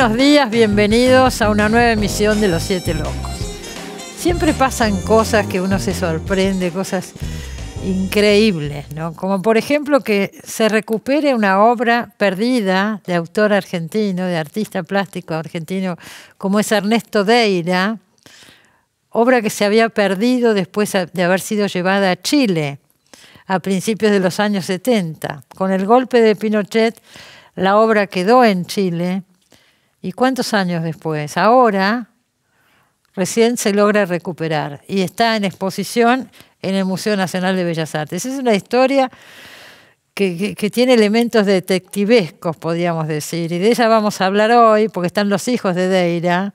Buenos días, bienvenidos a una nueva emisión de Los Siete Locos. Siempre pasan cosas que uno se sorprende, cosas increíbles, ¿no? Como por ejemplo que se recupere una obra perdida de autor argentino, de artista plástico argentino, como es Ernesto Deira, obra que se había perdido después de haber sido llevada a Chile a principios de los años 70. Con el golpe de Pinochet, la obra quedó en Chile ¿Y cuántos años después? Ahora recién se logra recuperar y está en exposición en el Museo Nacional de Bellas Artes. Es una historia que, tiene elementos detectivescos, podríamos decir, y de ella vamos a hablar hoy porque están los hijos de Deira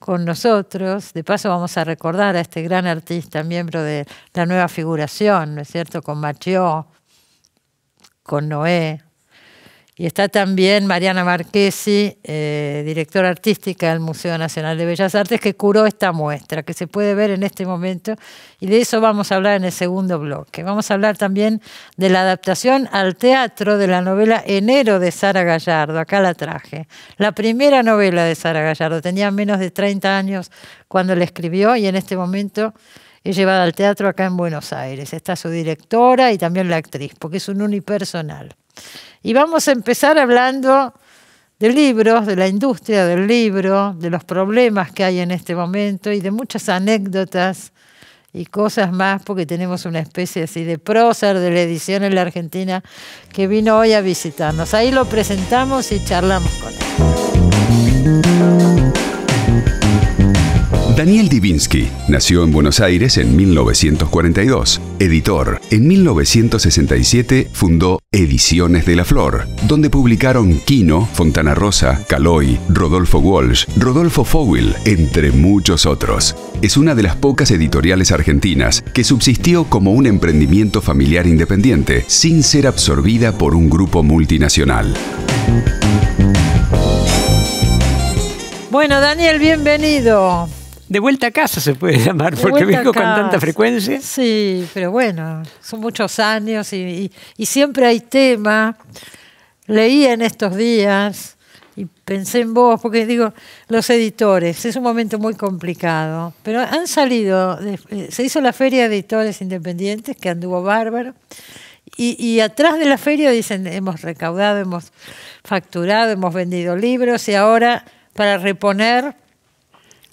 con nosotros. De paso vamos a recordar a este gran artista, miembro de la nueva figuración, ¿no es cierto?, con Machió, con Noé, y está también Mariana Marchesi, eh, directora artística del Museo Nacional de Bellas Artes, que curó esta muestra, que se puede ver en este momento. Y de eso vamos a hablar en el segundo bloque. Vamos a hablar también de la adaptación al teatro de la novela Enero de Sara Gallardo. Acá la traje. La primera novela de Sara Gallardo. Tenía menos de 30 años cuando la escribió y en este momento es llevada al teatro acá en Buenos Aires. Está su directora y también la actriz, porque es un unipersonal. Y vamos a empezar hablando de libros, de la industria del libro, de los problemas que hay en este momento y de muchas anécdotas y cosas más, porque tenemos una especie así de prócer de la edición en la Argentina que vino hoy a visitarnos. Ahí lo presentamos y charlamos con él. Daniel Divinsky nació en Buenos Aires en 1942. Editor, en 1967 fundó Ediciones de la Flor, donde publicaron Quino, Fontana Rosa, Caloy, Rodolfo Walsh, Rodolfo Fowell, entre muchos otros. Es una de las pocas editoriales argentinas que subsistió como un emprendimiento familiar independiente, sin ser absorbida por un grupo multinacional. Bueno, Daniel, bienvenido. De vuelta a casa se puede llamar, porque vengo con tanta frecuencia. Sí, pero bueno, son muchos años y, siempre hay tema. Leí en estos días y pensé en vos, porque digo, los editores, es un momento muy complicado, pero han salido, eh, se hizo la Feria de Editores Independientes, que anduvo bárbaro, y, y, atrás de la feria dicen, hemos recaudado, hemos facturado, hemos vendido libros y ahora para reponer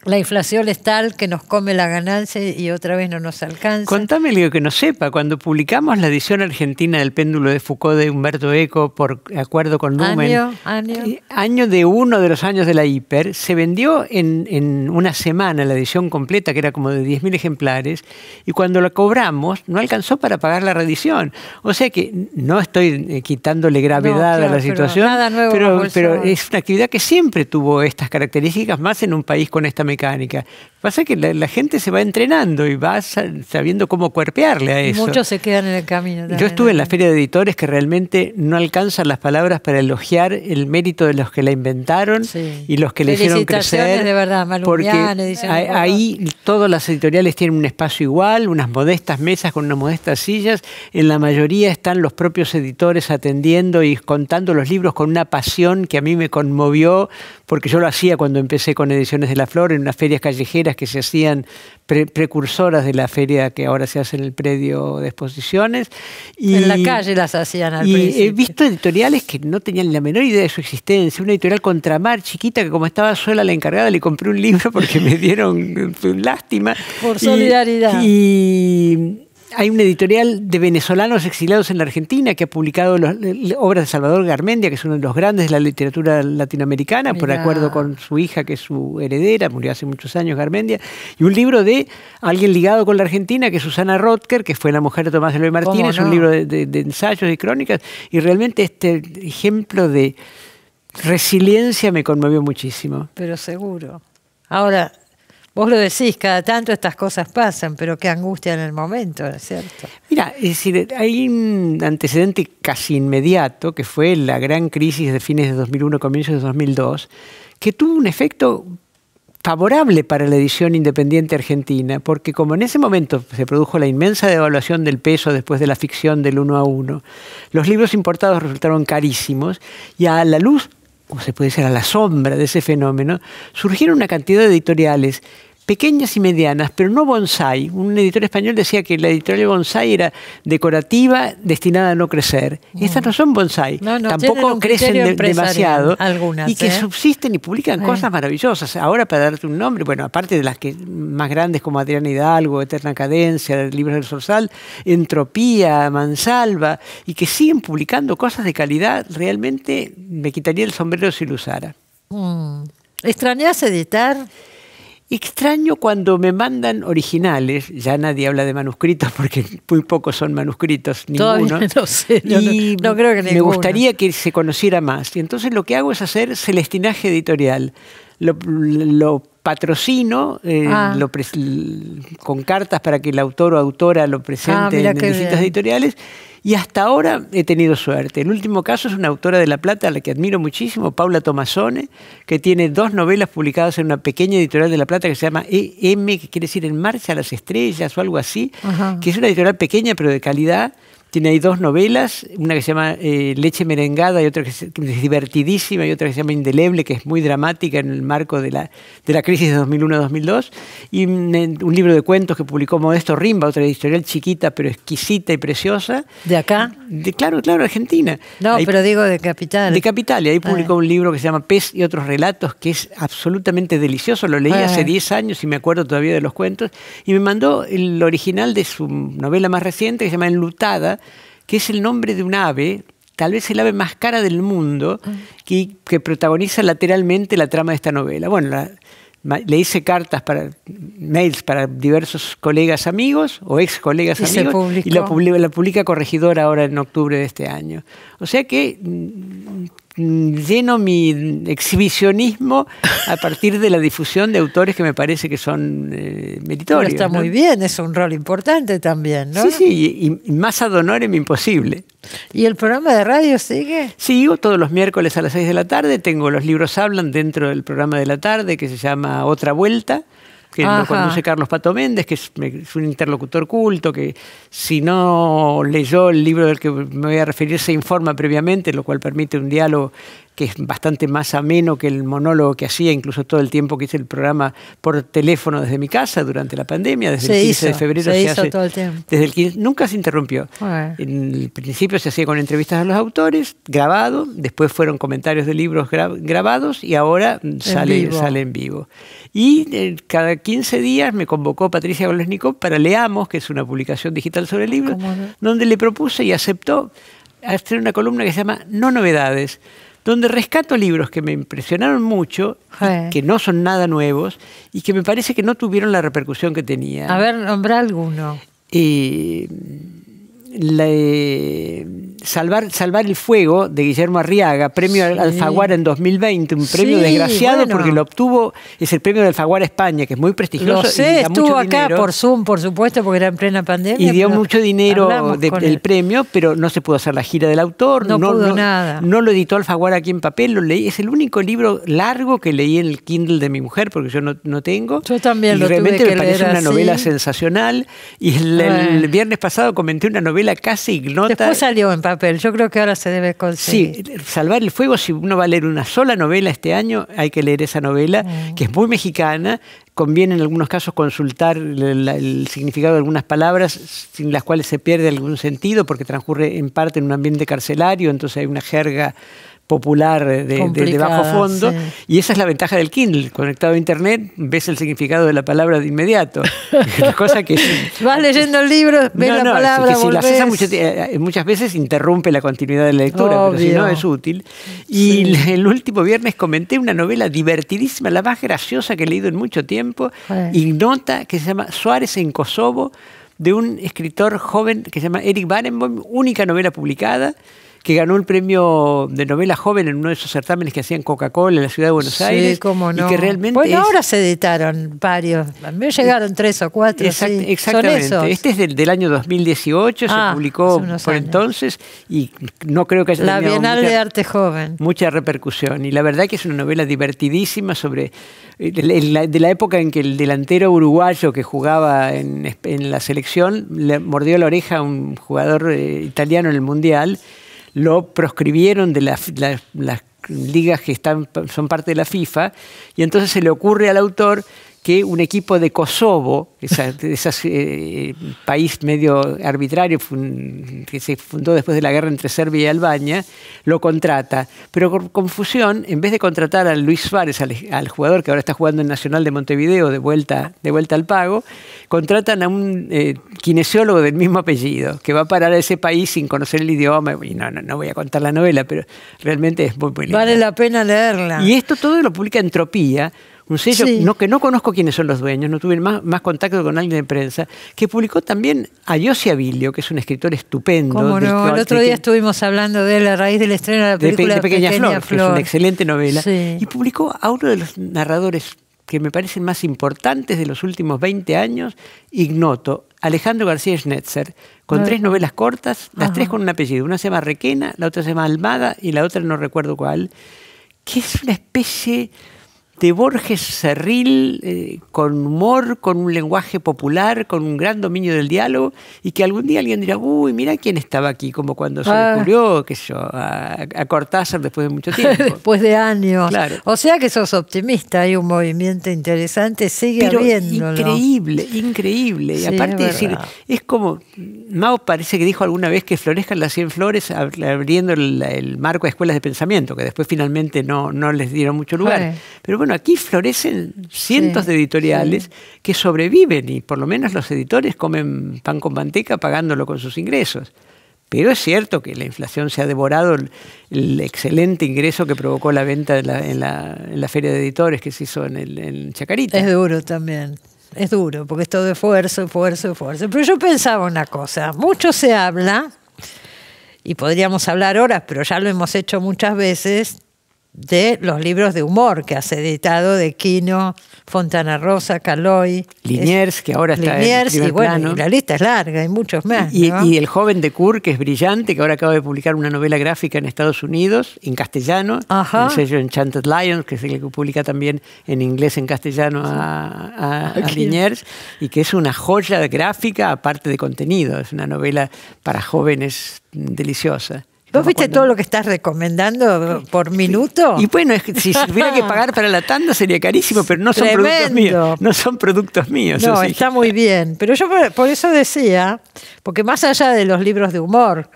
la inflación es tal que nos come la ganancia y otra vez no nos alcanza. Contame algo que no sepa. Cuando publicamos la edición argentina del péndulo de Foucault de Humberto Eco por acuerdo con Numen, año, año. Eh, año de uno de los años de la hiper, se vendió en, una semana la edición completa, que era como de 10.000 ejemplares, y cuando la cobramos no alcanzó para pagar la reedición. O sea que no estoy eh, quitándole gravedad a la situación, pero, pero, es una actividad que siempre tuvo estas características, más en un país con esta mikään ikä, Pasa que la, gente se va entrenando y va sabiendo cómo cuerpearle a eso. Muchos se quedan en el camino. Yo estuve en la feria de editores que realmente no alcanzan las palabras para elogiar el mérito de los que la inventaron y los que le hicieron crecer. de verdad, porque ahí todas las editoriales tienen un espacio igual, unas modestas mesas con unas modestas sillas. En la mayoría están los propios editores atendiendo y contando los libros con una pasión que a mí me conmovió porque yo lo hacía cuando empecé con Ediciones de la Flor en unas ferias callejeras que se hacían precursoras de la feria que ahora se hace en el predio de exposiciones. Y, en la calle las hacían al Y he visto editoriales que no tenían la menor idea de su existencia. Una editorial Contramar, chiquita, que como estaba sola la encargada, le compré un libro porque me dieron lástima. Por solidaridad. y hay un editorial de venezolanos exilados en la Argentina que ha publicado las obras de Salvador Garmendia, que es uno de los grandes de la literatura latinoamericana, por acuerdo con su hija, que es su heredera, murió hace muchos años Garmendia, y un libro de alguien ligado con la Argentina, que es Susana Rotker, que fue la mujer de Tomás Eloy Martínez, un libro de, de ensayos y crónicas, y realmente este ejemplo de resiliencia me conmovió muchísimo. Pero seguro. Ahora, Vos lo decís, cada tanto estas cosas pasan, pero qué angustia en el momento, ¿no es cierto? Mira, hay un antecedente casi inmediato, que fue la gran crisis de fines de 2001, comienzos de 2002, que tuvo un efecto favorable para la edición independiente argentina, porque como en ese momento se produjo la inmensa devaluación del peso después de la ficción del uno a uno, los libros importados resultaron carísimos y a la luz o se puede decir a la sombra de ese fenómeno, surgieron una cantidad de editoriales pequeñas y medianas, pero no bonsai. Un editor español decía que la editorial de bonsai era decorativa, destinada a no crecer. Estas no son bonsai, tampoco crecen demasiado y que ¿eh? subsisten y publican cosas maravillosas. Ahora, para darte un nombre, bueno, aparte de las que más grandes como Adriana Hidalgo, Eterna Cadencia, Libros del Sorsal, Entropía, Mansalva, y que siguen publicando cosas de calidad, realmente me quitaría el sombrero si lo usara. Mm. editar? Extraño cuando me mandan originales, ya nadie habla de manuscritos porque muy pocos son manuscritos, ninguno. No, y no, creo que Me gustaría que se conociera más. Y entonces lo que hago es hacer celestinaje editorial. Lo, lo patrocino, eh, ah. con cartas para que el autor o autora lo ah, presente en distintas editoriales. Y hasta ahora he tenido suerte. El último caso es una autora de La Plata, a la que admiro muchísimo, Paula Tomazone, que tiene dos novelas publicadas en una pequeña editorial de La Plata que se llama EM, que quiere decir En Marcha a las Estrellas o algo así, que es una editorial pequeña pero de calidad tiene ahí dos novelas, una que se llama eh, Leche Merengada y otra que es, divertidísima y otra que se llama Indeleble, que es muy dramática en el marco de la, de la crisis de 2001-2002. Y mm, un, libro de cuentos que publicó Modesto Rimba, otra editorial chiquita pero exquisita y preciosa. ¿De acá? De, claro, claro, Argentina. No, pero digo de Capital. De Capital, y ahí ah. publicó un libro que se llama Pez y otros relatos, que es absolutamente delicioso. Lo leí ah. hace 10 años y me acuerdo todavía de los cuentos. Y me mandó el original de su novela más reciente, que se llama Enlutada que es el nombre de un ave, tal vez el ave más cara del mundo, ah. que, que protagoniza lateralmente la trama de esta novela. Bueno, le hice cartas para mails para diversos colegas amigos o ex colegas amigos y la publica, la publica, corregidora ahora en octubre de este año. O sea que lleno mi exhibicionismo a partir de la difusión de autores que me parece que son eh, meritorios. está muy bien, es un rol importante también, ¿no? Sí, sí, y, más ad honorem imposible. ¿Y el programa de radio sigue? Sigo todos los miércoles a las 6 de la tarde. Tengo los libros hablan dentro del programa de la tarde que se llama Otra Vuelta que lo conduce Carlos Pato Méndez, que es, un interlocutor culto, que si no leyó el libro del que me voy a referir se informa previamente, lo cual permite un diálogo que es bastante más ameno que el monólogo que hacía incluso todo el tiempo que hice el programa por teléfono desde mi casa durante la pandemia, desde el 15 de febrero se, hizo hace, todo el tiempo. Desde el 15, nunca se interrumpió. En el principio se hacía con entrevistas a los autores, grabado, después fueron comentarios de libros grabados y ahora sale en vivo. Y eh, cada 15 días me convocó Patricia Golesnikov para Leamos, que es una publicación digital sobre libros, donde le propuse y aceptó hacer una columna que se llama No Novedades, donde rescato libros que me impresionaron mucho, que no son nada nuevos y que me parece que no tuvieron la repercusión que tenía. A ver, nombra alguno. Eh, la, Salvar, el Fuego de Guillermo Arriaga, premio Alfaguara en 2020, un premio desgraciado porque lo obtuvo, es el premio de Alfaguara España, que es muy prestigioso. Lo sé, estuvo acá por Zoom, por supuesto, porque era en plena pandemia. Y dio mucho dinero del premio, pero no se pudo hacer la gira del autor. No, pudo nada. No lo editó Alfaguara aquí en papel, lo leí. Es el único libro largo que leí en el Kindle de mi mujer, porque yo no, tengo. Yo también lo realmente tuve que parece una novela sensacional. Y el, el, viernes pasado comenté una novela casi ignota. Después salió en papel yo creo que ahora se debe conseguir. Sí, Salvar el Fuego, si uno va a leer una sola novela este año, hay que leer esa novela, mm. que es muy mexicana. Conviene en algunos casos consultar el, el, significado de algunas palabras sin las cuales se pierde algún sentido, porque transcurre en parte en un ambiente carcelario, entonces hay una jerga popular eh, de, bajo fondo. Y esa es la ventaja del Kindle. Conectado a Internet, ves el significado de la palabra de inmediato. cosa que... Vas leyendo el libro, ves la palabra, eh, eh, muchas, veces interrumpe la continuidad de la lectura, pero si no es útil. Y el último viernes comenté una novela divertidísima, la más graciosa que he leído en mucho tiempo, y ignota, que se llama Suárez en Kosovo, de un escritor joven que se llama Eric Barenboim, única novela publicada que ganó el premio de novela joven en uno de esos certámenes que hacían Coca-Cola en la ciudad de Buenos sí, Aires. Cómo no. que realmente bueno, ahora se editaron varios. A mí me llegaron tres o cuatro. Exactamente. Este es del, año 2018, se ah, publicó por entonces y no creo que haya La Bienal de Arte Joven. Mucha repercusión. Y la verdad que es una novela divertidísima sobre eh, de la época en que el delantero uruguayo que jugaba en, la selección le mordió la oreja a un jugador eh, italiano en el Mundial lo proscribieron de las ligas que están, son parte de la FIFA, y entonces se le ocurre al autor que un equipo de Kosovo, ese eh, país medio arbitrario que se fundó después de la guerra entre Serbia y Albania, lo contrata. Pero con confusión, en vez de contratar a Luis Suárez, al, jugador que ahora está jugando en Nacional de Montevideo, de vuelta, de vuelta al pago, contratan a un eh, kinesiólogo del mismo apellido, que va a parar a ese país sin conocer el idioma. Y no, no, voy a contar la novela, pero realmente es muy, bonito. Vale la pena leerla. Y esto todo lo publica Entropía un sello no, que no conozco quiénes son los dueños, no tuve más, más contacto con alguien de prensa, que publicó también a Yossi Abilio, que es un escritor estupendo. Como el otro día estuvimos hablando de él a raíz del estreno de la película de, Pequeña, Flor, que es una excelente novela, y publicó a uno de los narradores que me parecen más importantes de los últimos 20 años, Ignoto, Alejandro García Schnetzer, con tres novelas cortas, las tres con un apellido. Una se llama Requena, la otra se llama Almada y la otra no recuerdo cuál, que es una especie de Borges Cerril eh, con humor, con un lenguaje popular, con un gran dominio del diálogo, y que algún día alguien dirá, uy, mira quién estaba aquí, como cuando se ah. descubrió, qué yo, a, Cortázar después de mucho tiempo. después de años. O sea que sos optimista, hay un movimiento interesante, sigue Pero Increíble, increíble. y aparte, es, decir, es como, Mao parece que dijo alguna vez que florezcan las 100 flores abriendo el, marco de escuelas de pensamiento, que después finalmente no, no les dieron mucho lugar. Pero bueno, bueno, aquí florecen cientos de editoriales que sobreviven y por lo menos los editores comen pan con manteca pagándolo con sus ingresos. Pero es cierto que la inflación se ha devorado el, excelente ingreso que provocó la venta en, la, feria de editores que se hizo en, el, en Chacarita. Es duro también, es duro, porque es todo esfuerzo, esfuerzo, esfuerzo. Pero yo pensaba una cosa, mucho se habla, y podríamos hablar horas, pero ya lo hemos hecho muchas veces, de los libros de humor que has editado de Quino, Fontana Rosa, Caloy. Liniers, que ahora está en y bueno, la lista es larga, y muchos más. Y, el joven de Kur, que es brillante, que ahora acaba de publicar una novela gráfica en Estados Unidos, en castellano, en sello Enchanted Lions, que es el que publica también en inglés, en castellano a Liniers, y que es una joya gráfica aparte de contenido, es una novela para jóvenes deliciosa. ¿Vos viste todo lo que estás recomendando por minuto? Y bueno, si tuviera que pagar para la tanda sería carísimo, pero no son productos míos. No son productos míos. No, está muy bien. Pero yo por eso decía, porque más allá de los libros de humor,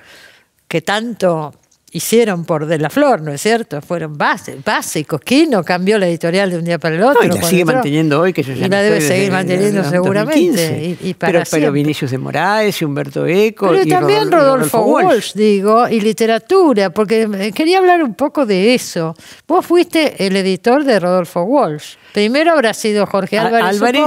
que tanto hicieron por De la Flor, ¿no es cierto? Fueron base, básicos. no cambió la editorial de un día para el otro. y la sigue manteniendo hoy, que ya la debe seguir manteniendo seguramente. pero, pero, Vinicius de Moraes, Humberto Eco. Pero también Rodolfo, Walsh. digo, y literatura, porque eh, quería hablar un poco de eso. Vos fuiste el editor de Rodolfo Walsh. Primero habrá sido Jorge Álvarez, Álvarez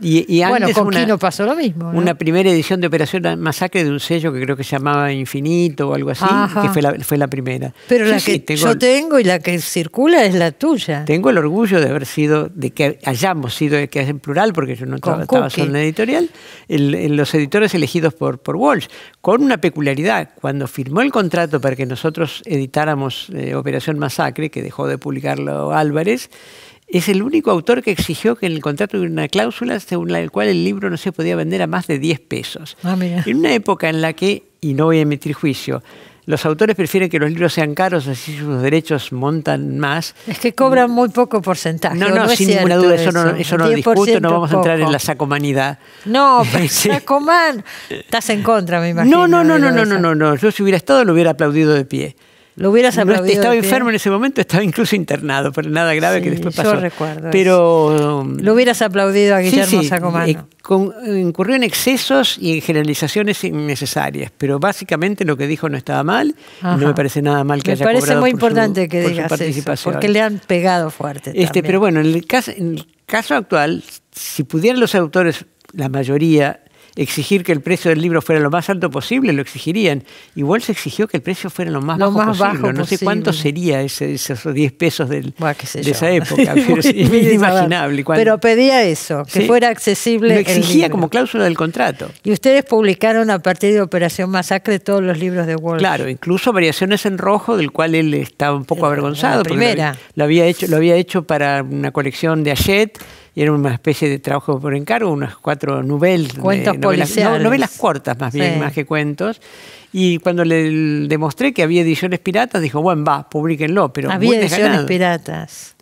Y, bueno, con Quino pasó lo mismo. Una primera edición de Operación Masacre de un sello que creo que se llamaba Infinito o algo así, que fue la primera. Pero la que yo tengo y la que circula es la tuya. Tengo el orgullo de haber sido, de que hayamos sido, que es en plural, porque yo no estaba, solo en la editorial, en los editores elegidos por, por Walsh, con una peculiaridad. Cuando firmó el contrato para que nosotros editáramos eh, Operación Masacre, que dejó de publicarlo Álvarez, es el único autor que exigió que en el contrato hubiera una cláusula según la cual el libro no se podía vender a más de 10 pesos. Ah, en una época en la que, y no voy a emitir juicio, los autores prefieren que los libros sean caros, así sus derechos montan más. Es que cobran muy poco porcentaje. No, no, sin ninguna duda, eso, no, lo discuto, no vamos a entrar en la sacomanidad. No, sacoman estás en contra, me imagino. No, no, no, no, no, no, no, no, yo si hubiera estado lo hubiera aplaudido de pie. Lo hubieras aplaudido. estaba enfermo en ese momento, estaba incluso internado, pero nada grave que después pasó. Yo recuerdo. Pero. Lo hubieras aplaudido a Guillermo sí, Sacomano. Eh, con, incurrió en excesos y en generalizaciones innecesarias, pero básicamente lo que dijo no estaba mal. y No me parece nada mal que me parece muy importante que digas eso, porque le han pegado fuerte. Este, pero bueno, en el caso, en el caso actual, si pudieran los autores, la mayoría, exigir que el precio del libro fuera lo más alto posible, lo exigirían. Igual se exigió que el precio fuera lo más, bajo, No sé cuánto sería ese, esos 10 pesos de esa época, pero Pero pedía eso, que fuera accesible. Lo exigía como cláusula del contrato. Y ustedes publicaron a partir de Operación Masacre todos los libros de Walsh. Claro, incluso Variaciones en Rojo, del cual él estaba un poco avergonzado. primera. Lo, había hecho, lo había hecho para una colección de Hachette y era una especie de trabajo por encargo, unas cuatro cuentos novelas, cortas más bien, más que cuentos. Y cuando le demostré que había ediciones piratas, dijo, bueno, va, publíquenlo. Pero había ediciones piratas.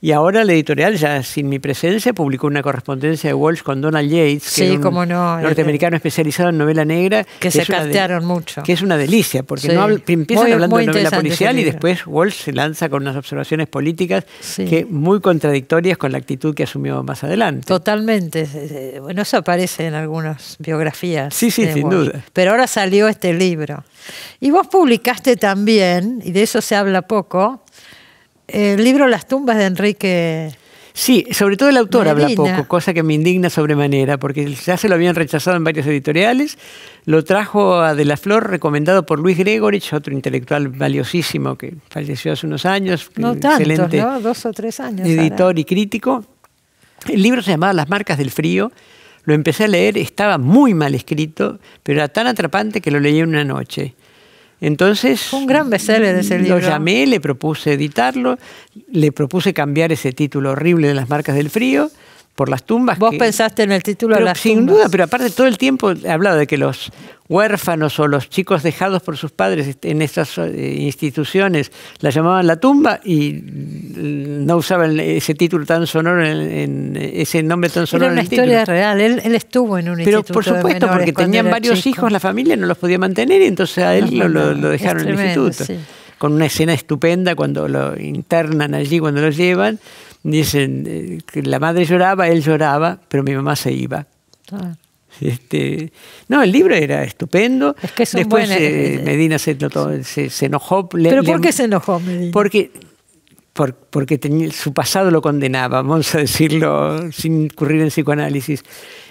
Y ahora la editorial, ya sin mi presencia, publicó una correspondencia de Walsh con Donald Yates, que es un este norteamericano especializado en novela negra. Que, se castearon mucho. Que es una delicia, porque empiezan hablando de novela policial y después Walsh se lanza con unas observaciones políticas que muy contradictorias con la actitud que asumió más adelante. Totalmente. Eh, bueno, eso aparece en algunas biografías. Sí, sí, sin duda. Pero ahora salió este libro. Y vos publicaste también, y de eso se habla poco, el libro Las tumbas de Enrique. Sí, sobre todo el autor habla poco, cosa que me indigna sobremanera, porque ya se lo habían rechazado en varios editoriales. Lo trajo a De la Flor, recomendado por Luis Gregorich, otro intelectual valiosísimo que falleció hace unos años. No excelente ¿no? Dos o tres años. Editor y crítico. El libro se llamaba Las marcas del frío. Lo empecé a leer, estaba muy mal escrito, pero era tan atrapante que lo leí en una noche. Entonces. Un gran Lo llamé, le propuse editarlo, le propuse cambiar ese título horrible de las marcas del frío por las tumbas. Vos pensaste en el título de de las Sin duda, pero aparte todo el tiempo he hablado de que los huérfanos o los chicos dejados por sus padres en esas eh, instituciones la llamaban la tumba y no usaban ese título tan sonoro, en, ese nombre tan sonoro. Era una en el historia real, él, estuvo en un instituto. Pero por supuesto, porque tenían varios hijos, la familia no los podía mantener y entonces a él lo, dejaron en el instituto. Con una escena estupenda cuando lo internan allí, cuando lo llevan dicen eh, que la madre lloraba, él lloraba, pero mi mamá se iba. Ah. Este, no, el libro era estupendo. Es que Después eh, eh, Medina se, enojó. ¿Pero por qué se enojó Medina? Porque, por, porque su pasado lo condenaba, vamos a decirlo sin incurrir en psicoanálisis.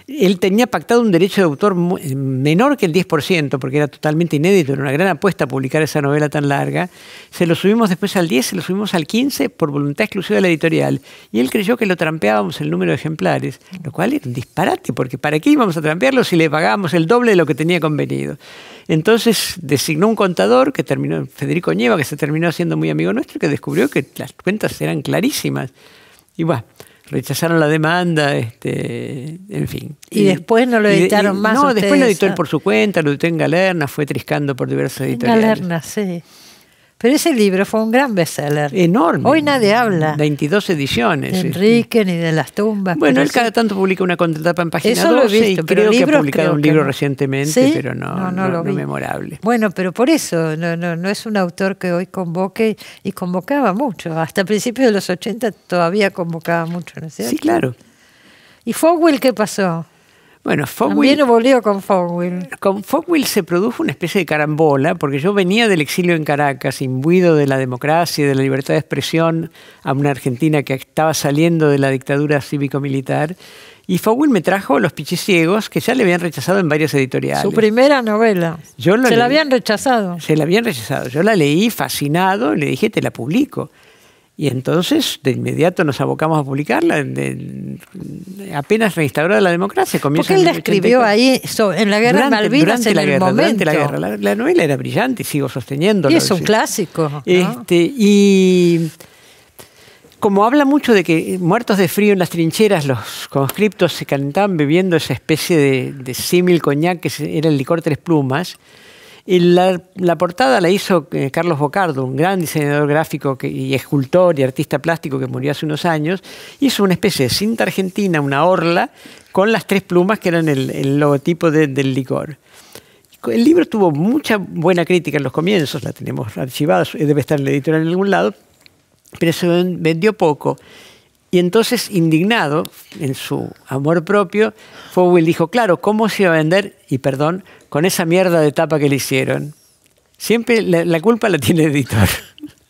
Él tenía pactado un derecho de autor eh, menor que el 10%, porque era totalmente inédito, era una gran apuesta publicar esa novela tan larga. Se lo subimos después al 10, se lo subimos al 15 por voluntad exclusiva de la editorial. Y él creyó que lo trampeábamos el número de ejemplares, lo cual era un disparate, porque ¿para qué íbamos a trampearlo si le pagábamos el doble de lo que tenía convenido? Entonces designó un contador que terminó, Federico Nieva, que se terminó siendo muy amigo nuestro, que descubrió que las cuentas eran clarísimas. Y bueno, rechazaron la demanda, este, en fin. Y, después no lo editaron más. No, después lo editó él por su cuenta, lo editó en Galerna, fue triscando por diversos editoriales. En Galerna, sí. Pero ese libro fue un gran bestseller. Enorme. Hoy nadie habla. 22 ediciones. De Enrique, ni de las tumbas. Bueno, él cada tanto publica una contratapa en página Eso pero creo que ha publicado un libro recientemente, pero no, no, lo memorable. Bueno, pero por eso, no, no, es un autor que hoy convoque y convocaba mucho. Hasta principios de los 80 todavía convocaba mucho, ¿no es cierto? Sí, claro. ¿Y Fogwell qué pasó? Bueno, con Fogwill. Con Fogwill se produjo una especie de carambola, porque yo venía del exilio en Caracas, imbuido de la democracia y de la libertad de expresión, a una Argentina que estaba saliendo de la dictadura cívico-militar. Y Fogwill me trajo Los Pichisiegos, que ya le habían rechazado en varias editoriales. Su primera novela. Yo se la habían rechazado. Se la habían rechazado. Yo la leí fascinado, le dije, te la publico. Y entonces, de inmediato nos abocamos a publicarla, apenas reinstaurada la democracia. Comienza Porque él la escribió ahí, en la guerra de Malvinas, en la el momento. la novela era brillante, y sigo sosteniendo. Y es un clásico. Este, y como habla mucho de que muertos de frío en las trincheras, los conscriptos se calentaban bebiendo esa especie de, de símil coñac que era el licor tres plumas, la, portada la hizo eh, Carlos Bocardo, un gran diseñador gráfico y escultor y artista plástico que murió hace unos años. Hizo una especie de cinta argentina, una orla, con las tres plumas que eran el, logotipo del licor. El libro tuvo mucha buena crítica en los comienzos, la tenemos archivada, debe estar en la editorial en algún lado, pero se vendió poco. Y entonces, indignado en su amor propio, Fowell dijo, claro, ¿cómo se iba a vender? Y perdón, con esa mierda de tapa que le hicieron. Siempre la, culpa la tiene el editor.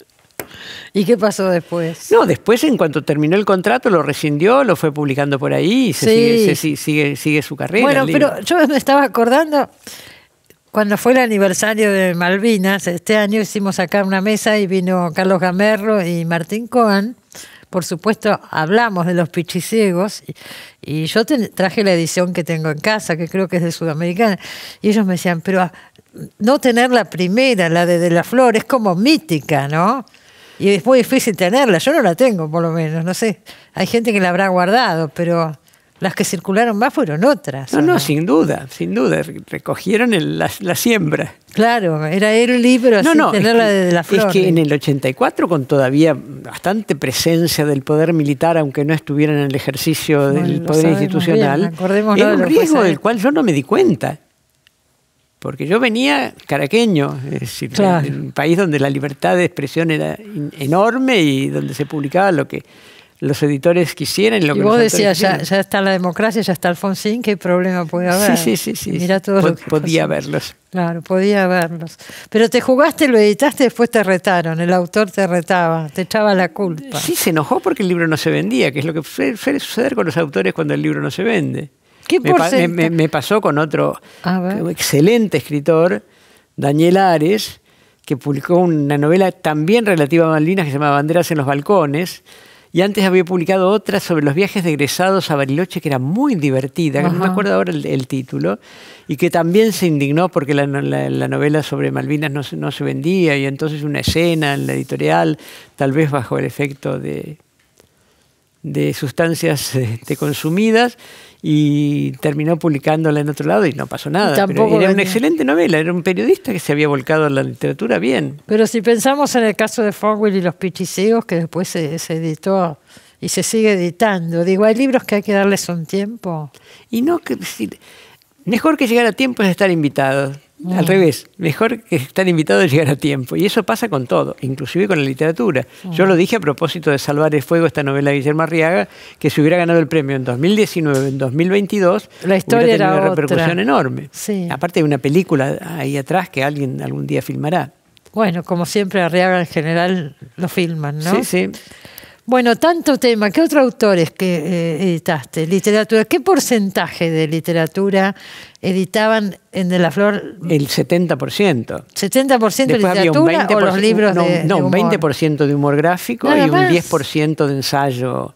¿Y qué pasó después? No, después en cuanto terminó el contrato lo rescindió, lo fue publicando por ahí y sigue, su carrera. Bueno, pero yo me estaba acordando cuando fue el aniversario de Malvinas, este año hicimos acá una mesa y vino Carlos Gamerro y Martín Cohen. Por supuesto, hablamos de los pichisiegos y, yo traje la edición que tengo en casa, que creo que es de Sudamericana. Y ellos me decían, pero ah, no tener la primera, la de De la Flor, es como mítica, ¿no? Y es muy difícil tenerla. Yo no la tengo, por lo menos, no sé. Hay gente que la habrá guardado, pero las que circularon más fueron otras. No, no, sin duda, sin duda. Recogieron la, siembra. Claro, era el libro libro tenerla de la flor. Es que en ¿eh? el 84, con todavía bastante presencia del poder militar, aunque no estuvieran en el ejercicio del poder institucional, era un riesgo del cual yo no me di cuenta. Porque yo venía caraqueño, es decir, en un país donde la libertad de expresión era enorme y donde se publicaba lo que los editores quisieran. Lo y que vos decías, ya, está la democracia, ya está Alfonsín, ¿qué problema puede haber? Sí, sí, sí. Mira podía verlos. Claro, podía verlos. Pero te jugaste, lo editaste, después te retaron, el autor te retaba, te echaba la culpa. Sí, se enojó porque el libro no se vendía, que es lo que suele suceder con los autores cuando el libro no se vende. ¿Qué me, me, me pasó con otro excelente escritor, Daniel Ares, que publicó una novela también relativa a Malvinas que se llama Banderas en los Balcones, y antes había publicado otra sobre los viajes de egresados a Bariloche, que era muy divertida, no me acuerdo ahora el, título, y que también se indignó porque la, novela sobre Malvinas no, se vendía, y entonces una escena en la editorial, tal vez bajo el efecto de, sustancias este, consumidas, y terminó publicándola en otro lado y no pasó nada. era una excelente novela, era un periodista que se había volcado a la literatura bien. Pero si pensamos en el caso de Fogwell y los pichiseos, que después se, editó y se sigue editando, digo, hay libros que hay que darles un tiempo. Y no que... mejor que llegar a tiempo es estar invitado. Al mm. revés, mejor que estar invitado a llegar a tiempo. Y eso pasa con todo, inclusive con la literatura. Mm. Yo lo dije a propósito de Salvar el Fuego, esta novela de Guillermo Arriaga, que si hubiera ganado el premio en 2019, en 2022, la historia hubiera tenido era una repercusión enorme. Aparte de una película ahí atrás que alguien algún día filmará. Bueno, como siempre, Arriaga en general lo filman, ¿no? Sí, sí. Bueno, tanto tema. ¿Qué otros autores que eh, editaste? Literatura. ¿Qué porcentaje de literatura editaban en De la Flor? El 70%. ¿70% de literatura o los libros de, No, un 20% de humor gráfico y un 10% de ensayo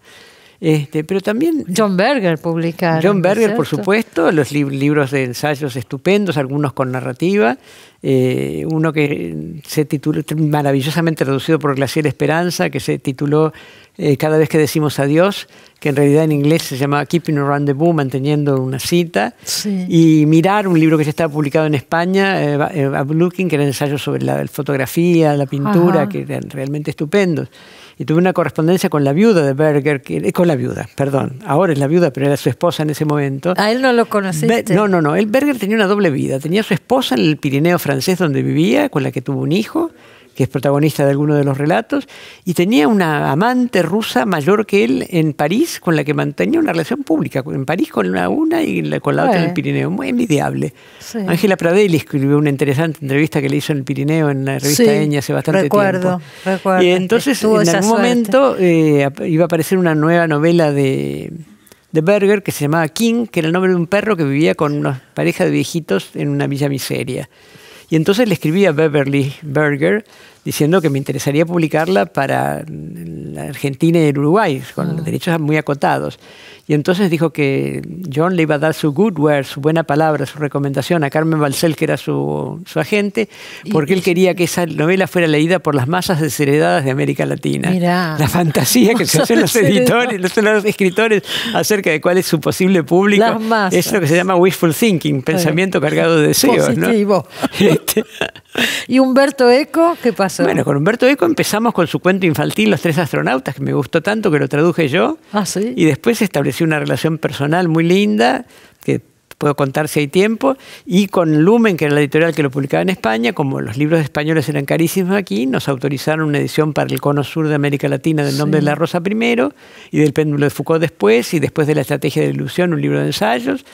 este, pero también... Eh, John Berger publicaron John Berger, por supuesto, los libros de ensayos estupendos, algunos con narrativa. Eh, uno que se tituló, maravillosamente traducido por Glacier Esperanza, que se tituló eh, Cada vez que decimos adiós, que en realidad en inglés se llamaba Keeping a Rendezvous, manteniendo una cita. Sí. Y Mirar, un libro que ya estaba publicado en España, Looking, que era ensayo sobre la, fotografía, la pintura, que eran realmente estupendos y tuve una correspondencia con la viuda de Berger, eh, con la viuda, perdón, ahora es la viuda, pero era su esposa en ese momento. ¿A él no lo conociste? no, no, no, El Berger tenía una doble vida, tenía su esposa en el Pirineo francés donde vivía, con la que tuvo un hijo, que es protagonista de alguno de los relatos, y tenía una amante rusa mayor que él en París, con la que mantenía una relación pública, en París con una, una y con la otra en el Pirineo, muy envidiable. Ángela Pradelli escribió una interesante entrevista que le hizo en el Pirineo en la revista Eña hace bastante tiempo. Recuerdo, Y entonces en algún momento eh, iba a aparecer una nueva novela de de Berger que se llamaba King, que era el nombre de un perro que vivía con una pareja de viejitos en una villa miseria. Y entonces le escribí a Beverly Berger diciendo que me interesaría publicarla para la Argentina y el Uruguay, con ah. derechos muy acotados. Y entonces dijo que John le iba a dar su good word, su buena palabra, su recomendación a Carmen Balcel, que era su, agente, porque él quería que esa novela fuera leída por las masas desheredadas de América Latina. la fantasía que se hacen los editores, los, escritores acerca de cuál es su posible público. Es lo que se llama wishful thinking, pensamiento cargado de deseos. ¿no? Este. ¿Y Humberto Eco? ¿Qué pasó? Bueno, con Humberto Eco empezamos con su cuento infantil, Los tres astronautas, que me gustó tanto que lo traduje yo. Ah, sí. Y después estableció una relación personal muy linda, que puedo contar si hay tiempo, y con Lumen, que era la editorial que lo publicaba en España, como los libros españoles eran carísimos aquí, nos autorizaron una edición para el cono sur de América Latina del nombre de La Rosa primero, y del péndulo de Foucault después, y después de La Estrategia de Ilusión, un libro de ensayos,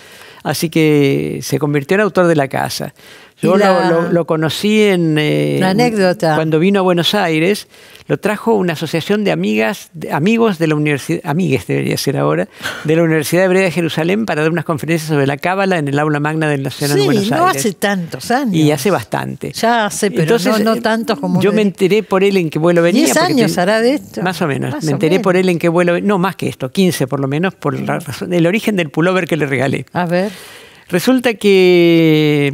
así que se convirtió en autor de la casa. Yo lo, conocí en... una eh, anécdota. Cuando vino a Buenos Aires, lo trajo una asociación de amigas, amigos de la universidad, amigues debería ser ahora, de la Universidad Hebrea de Jerusalén para dar unas conferencias sobre la Cábala en el aula magna de la Nacional de Buenos Aires. no hace tantos años. Y hace bastante. Ya hace, pero no, eh, tantos como... Yo me enteré por él en qué vuelo venía. ¿Diez años hará de esto. Más o menos. me enteré por él en qué vuelo No, más que esto, Quince, por lo menos, por la el origen del pullover que le regalé. A ver. Resulta que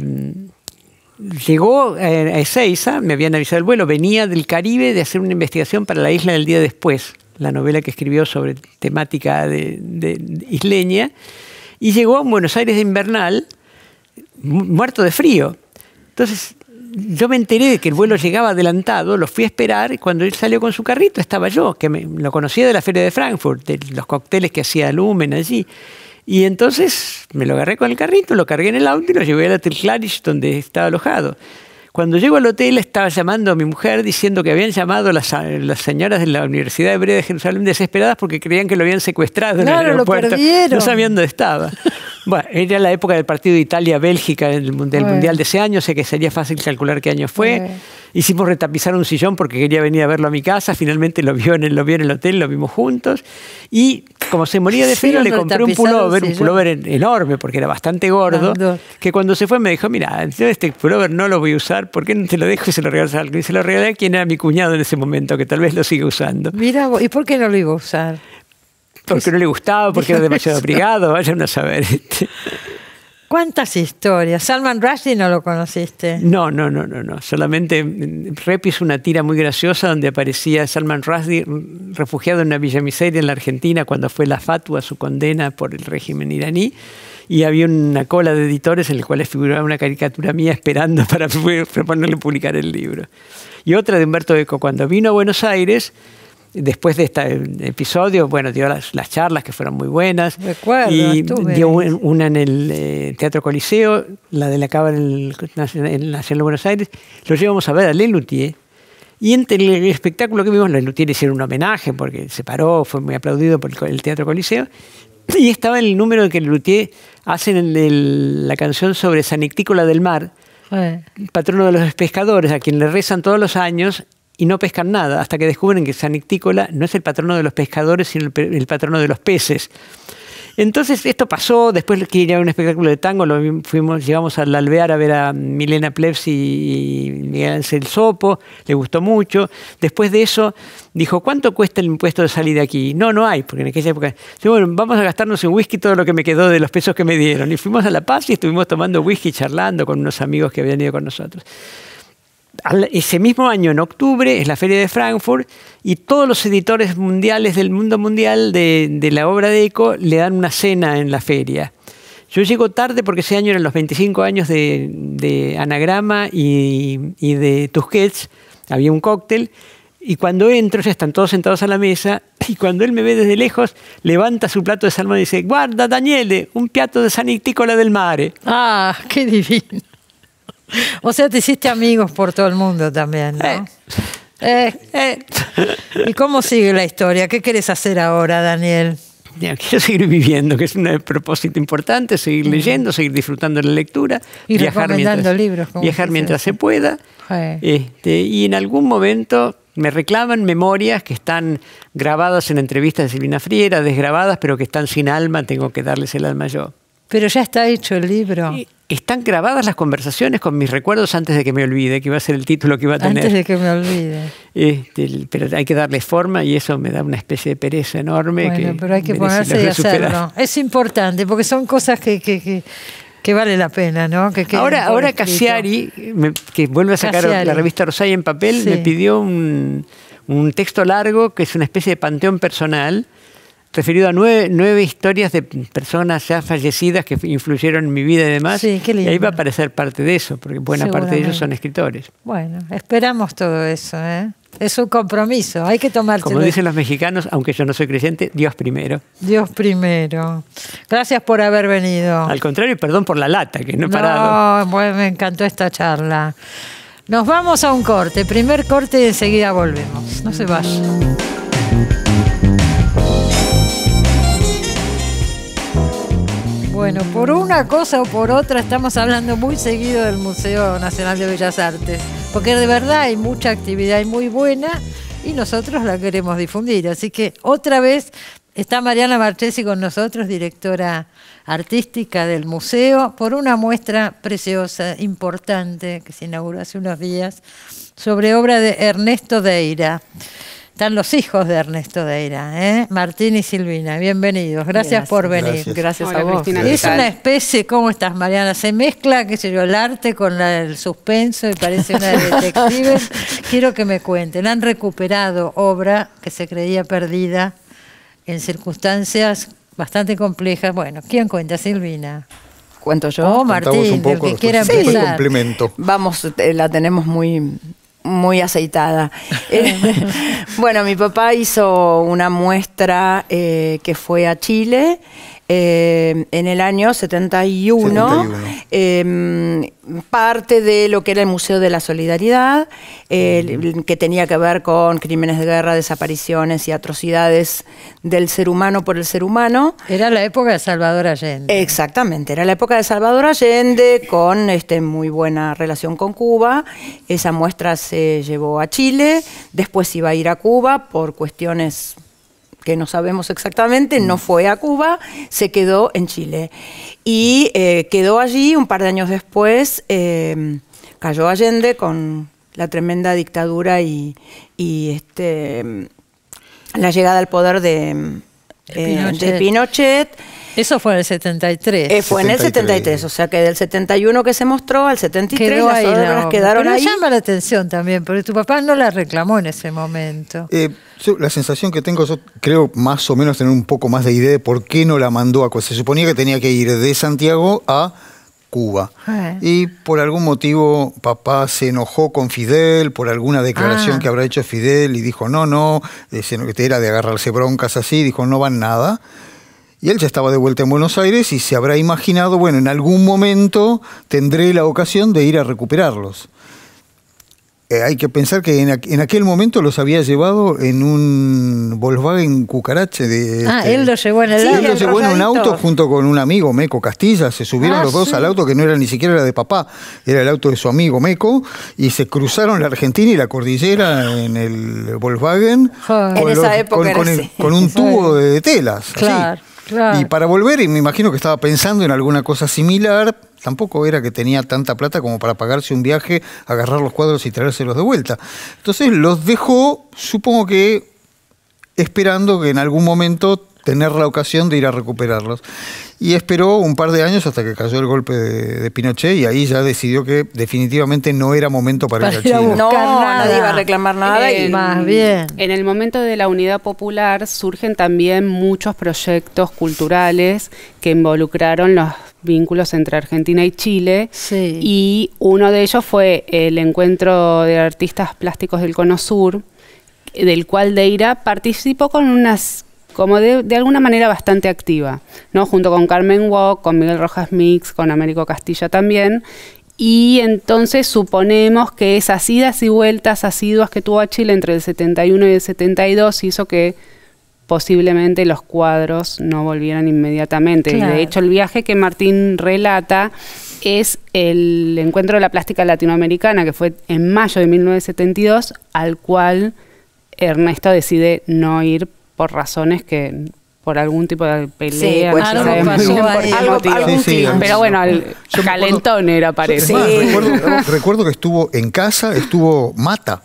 llegó eh, a Ezeiza, me habían avisado el vuelo, venía del Caribe de hacer una investigación para La Isla del Día Después, la novela que escribió sobre temática de, isleña, y llegó a Buenos Aires de invernal, muerto de frío. Entonces, yo me enteré de que el vuelo llegaba adelantado, lo fui a esperar, y cuando él salió con su carrito estaba yo, que lo conocía de la Feria de Frankfurt, de los cócteles que hacía Lumen allí. Y entonces me lo agarré con el carrito, lo cargué en el auto y lo llevé al Hotel Clarish donde estaba alojado. Cuando llego al hotel estaba llamando a mi mujer diciendo que habían llamado las, las señoras de la Universidad Hebrea de Jerusalén desesperadas porque creían que lo habían secuestrado en el aeropuerto. No sabían dónde estaba. Bueno, era la época del partido de Italia-Bélgica del, Mundial de ese año, sé que sería fácil calcular qué año fue. Hicimos retapizar un sillón porque quería venir a verlo a mi casa, finalmente lo vio en el, lo vio en el hotel, lo vimos juntos. Y como se moría de frío, le compré un pullover, un pullover enorme, porque era bastante gordo, que cuando se fue me dijo, mira, yo este pullover no lo voy a usar, ¿por qué no te lo dejo y se lo regalas a alguien? Y se lo regalé a quien era mi cuñado en ese momento, que tal vez lo sigue usando. Mira, ¿y por qué no lo iba a usar? Porque no le gustaba, porque era demasiado abrigado, vayan a saber. ¿Cuántas historias? Salman Rushdie no lo conociste. No, no, no, no, no. Solamente mm, Rep es una tira muy graciosa donde aparecía Salman Rushdie refugiado en una villa miseria en la Argentina cuando fue la fatua, su condena por el régimen iraní. Y había una cola de editores en la cual figuraba una caricatura mía esperando para proponerle publicar el libro. Y otra de Humberto Eco, cuando vino a Buenos Aires, después de este episodio, bueno, dio las, charlas que fueron muy buenas. Recuerdo, y dio una en el eh, Teatro Coliseo, la de la Cámara en la Nacional de Buenos Aires. Lo llevamos a ver a Lelutier. Y entre el espectáculo que vimos, Lelutier hicieron un homenaje porque se paró, fue muy aplaudido por el, Teatro Coliseo. Y estaba el número que Lelutier hace en la canción sobre San del Mar, patrono de los pescadores, a quien le rezan todos los años y no pescan nada, hasta que descubren que Sanictícola no es el patrono de los pescadores, sino el, patrono de los peces. Entonces esto pasó, después que quería un espectáculo de tango, lo fuimos, llegamos al alvear a ver a Milena Plebs y Miguel Ángel Sopo, le gustó mucho. Después de eso dijo, ¿cuánto cuesta el impuesto de salir de aquí? No, no hay, porque en aquella época, bueno, vamos a gastarnos en whisky todo lo que me quedó de los pesos que me dieron. Y fuimos a La Paz y estuvimos tomando whisky, charlando con unos amigos que habían ido con nosotros ese mismo año, en octubre, es la Feria de Frankfurt y todos los editores mundiales del mundo mundial de, la obra de Eco le dan una cena en la feria. Yo llego tarde porque ese año eran los 25 años de, Anagrama y, de Tusquets, había un cóctel, y cuando entro ya están todos sentados a la mesa, y cuando él me ve desde lejos, levanta su plato de salmón y dice, guarda Daniele, un plato de San del Mare. Ah, qué divino. O sea, te hiciste amigos por todo el mundo también, ¿no? Eh. Eh, eh. ¿Y cómo sigue la historia? ¿Qué quieres hacer ahora, Daniel? quiero seguir viviendo, que es un propósito importante, seguir leyendo, seguir disfrutando de la lectura, y viajar mientras, libros, viajar mientras se pueda. Este, y en algún momento me reclaman memorias que están grabadas en entrevistas de Silvina Friera, desgrabadas, pero que están sin alma, tengo que darles el alma yo. Pero ya está hecho el libro. están grabadas las conversaciones con mis recuerdos antes de que me olvide, que iba a ser el título que iba a tener. Antes de que me olvide. Este, pero hay que darle forma y eso me da una especie de pereza enorme. Bueno, pero hay que ponerse y hacerlo. Es importante, porque son cosas que, que, que vale la pena, ¿no? Que ahora, ahora Cassiari, que vuelve a sacar la revista Rosalía en papel, me pidió un, un, texto largo que es una especie de panteón personal referido a nueve, historias de personas ya fallecidas que influyeron en mi vida y demás. Sí, qué lindo. Y ahí va a aparecer parte de eso, porque buena parte de ellos son escritores. Bueno, esperamos todo eso, ¿eh? Es un compromiso, hay que tomárselo. Como dicen los mexicanos, aunque yo no soy creyente, Dios primero. Dios primero. Gracias por haber venido. Al contrario, perdón por la lata, que no he no, parado. me encantó esta charla. Nos vamos a un corte, primer corte y enseguida volvemos. No se vayan. Bueno, por una cosa o por otra estamos hablando muy seguido del Museo Nacional de Bellas Artes, porque de verdad hay mucha actividad y muy buena y nosotros la queremos difundir. Así que otra vez está Mariana Marchesi con nosotros, directora artística del museo, por una muestra preciosa, importante, que se inauguró hace unos días, sobre obra de Ernesto Deira. Están los hijos de Ernesto Deira, ¿eh? Martín y Silvina, bienvenidos. Gracias, por venir. Gracias, a vos. es una especie, ¿cómo estás, Mariana? Se mezcla, qué sé yo, el arte con el suspenso y parece una de detectives. Quiero que me cuenten. Han recuperado obra que se creía perdida en circunstancias bastante complejas. Bueno, ¿quién cuenta, Silvina? cuento yo. Oh, Martín, un Vamos, eh, la tenemos muy muy aceitada. Eh, bueno, mi papá hizo una muestra eh, que fue a Chile eh, en el año 71, em, parte de lo que era el Museo de la Solidaridad, que tenía que ver con crímenes de guerra, desapariciones y atrocidades del ser humano por el ser humano. Era la época de Salvador Allende. Exactamente, era la época de Salvador Allende con este, muy buena relación con Cuba. Esa muestra se llevó a Chile, después iba a ir a Cuba por cuestiones que no sabemos exactamente, no mm. fue a Cuba, se quedó en Chile. Y eh, quedó allí un par de años después, em, cayó Allende con la tremenda dictadura y, este, em, la llegada al poder de em, Pinochet eso fue en el 73. Eh, fue en el 73, o sea que del 71 que se mostró al 73 las ahí quedaron Pero llama la atención también, porque tu papá no la reclamó en ese momento. Eh, la sensación que tengo, yo creo más o menos tener un poco más de idea de por qué no la mandó a... Cuba. Se suponía que tenía que ir de Santiago a... Cuba. Eh. Y por algún motivo papá se enojó con Fidel por alguna declaración ah. que habrá hecho Fidel y dijo, no, no, que era de agarrarse broncas así, dijo, no van nada. Y él ya estaba de vuelta en Buenos Aires y se habrá imaginado, bueno, en algún momento tendré la ocasión de ir a recuperarlos. Eh, hay que pensar que en, aquel momento los había llevado en un Volkswagen Cucarache. De, ah, este él los llevó en el sí, Él llevó en un auto junto con un amigo, Meco Castilla. Se subieron ah, los dos al auto que no era ni siquiera la de papá, era el auto de su amigo Meco. Y se cruzaron la Argentina y la cordillera en el Volkswagen. Con con, un tubo de, telas. Claro. Y para volver, y me imagino que estaba pensando en alguna cosa similar, tampoco era que tenía tanta plata como para pagarse un viaje, agarrar los cuadros y traérselos de vuelta. Entonces los dejó, supongo que esperando que en algún momento tener la ocasión de ir a recuperarlos. Y esperó un par de años hasta que cayó el golpe de, Pinochet y ahí ya decidió que definitivamente no era momento para, ir a Chile. No, iba a reclamar nada. y más bien. En el momento de la unidad popular surgen también muchos proyectos culturales que involucraron los vínculos entre Argentina y Chile. Y uno de ellos fue el encuentro de artistas plásticos del Cono Sur, del cual Deira participó con unas como de, alguna manera bastante activa, ¿no? Junto con Carmen Wok, con Miguel Rojas Mix, con Américo Castilla también. Y entonces suponemos que esas idas y vueltas asiduas que tuvo a Chile entre el 71 y el 72 hizo que posiblemente los cuadros no volvieran inmediatamente. De hecho, el viaje que Martín relata es el encuentro de la plástica latinoamericana, que fue en mayo de 1972, al cual Ernesto decide no ir por razones que por algún tipo de pelea, algo, pero bueno, el calentón era parecido recuerdo, recuerdo, que estuvo en casa, estuvo Mata.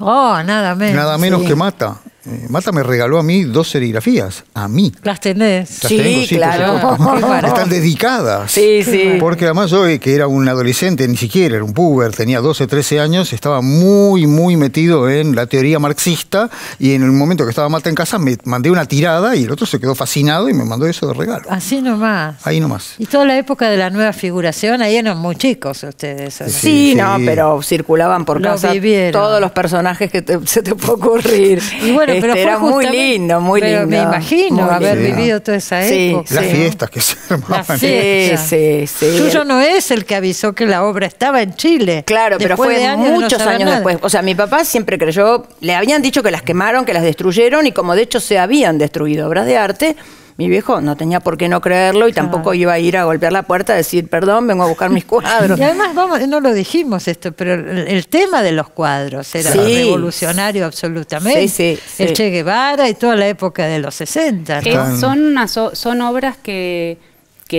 Oh, nada menos. Nada menos que Mata. Eh, Mata me regaló a mí dos serigrafías, a mí. ¿Las tenés? sí, claro. Están dedicadas. Sí, sí. Porque además yo, eh, que era un adolescente, ni siquiera era un puber, tenía 12, 13 años, estaba muy, muy metido en la teoría marxista y en el momento que estaba Mata en casa me mandé una tirada y el otro se quedó fascinado y me mandó eso de regalo. Así nomás. Ahí nomás. Y toda la época de la nueva figuración, ahí eran muy chicos ustedes. Sí, no, pero circulaban por casa todos los personajes que se te puede ocurrir. y bueno, pero era muy lindo, muy lindo. Me imagino haber vivido toda esa época. Las fiestas que se armaban. Sí, Suyo no es el que avisó que la obra estaba en Chile. Claro, pero fue muchos años después. O sea, mi papá siempre creyó, le habían dicho que las quemaron, que las destruyeron y como de hecho se habían destruido obras de arte, mi viejo no tenía por qué no creerlo y tampoco iba a ir a golpear la puerta a decir, perdón, vengo a buscar mis cuadros. Y además, no lo dijimos esto, pero el, tema de los cuadros era revolucionario absolutamente. Sí, el Che Guevara y toda la época de los 60. son, son obras que